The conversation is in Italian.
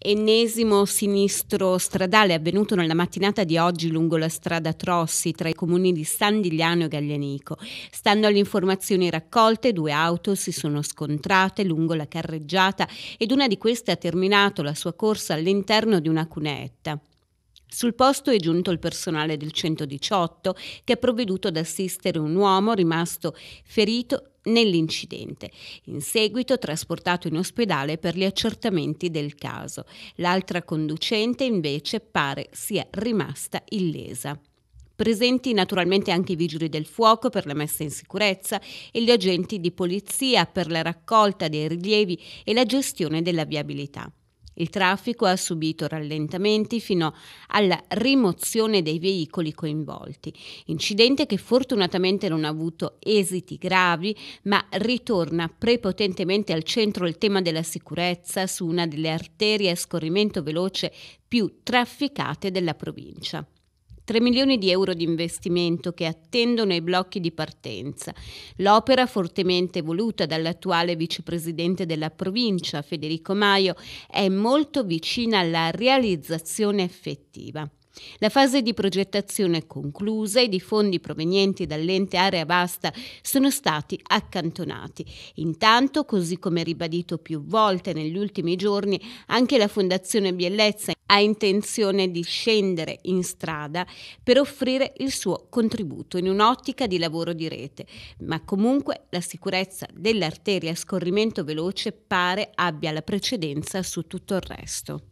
Ennesimo sinistro stradale avvenuto nella mattinata di oggi lungo la strada Trossi tra i comuni di San Sandigliano e Gaglianico. Stando alle informazioni raccolte, due auto si sono scontrate lungo la carreggiata ed una di queste ha terminato la sua corsa all'interno di una cunetta. Sul posto è giunto il personale del 118 che ha provveduto ad assistere un uomo rimasto ferito nell'incidente, in seguito trasportato in ospedale per gli accertamenti del caso. L'altra conducente invece pare sia rimasta illesa. Presenti naturalmente anche i vigili del fuoco per la messa in sicurezza e gli agenti di polizia per la raccolta dei rilievi e la gestione della viabilità. Il traffico ha subito rallentamenti fino alla rimozione dei veicoli coinvolti. Incidente che fortunatamente non ha avuto esiti gravi, ma ritorna prepotentemente al centro il tema della sicurezza su una delle arterie a scorrimento veloce più trafficate della provincia. 3 milioni di euro di investimento che attendono i blocchi di partenza. L'opera, fortemente voluta dall'attuale vicepresidente della provincia, Federico Maio, è molto vicina alla realizzazione effettiva. La fase di progettazione è conclusa ed i fondi provenienti dall'ente Area Vasta sono stati accantonati. Intanto, così come ribadito più volte negli ultimi giorni, anche la Fondazione Biellezza ha intenzione di scendere in strada per offrire il suo contributo in un'ottica di lavoro di rete, ma comunque la sicurezza dell'arteria a scorrimento veloce pare abbia la precedenza su tutto il resto.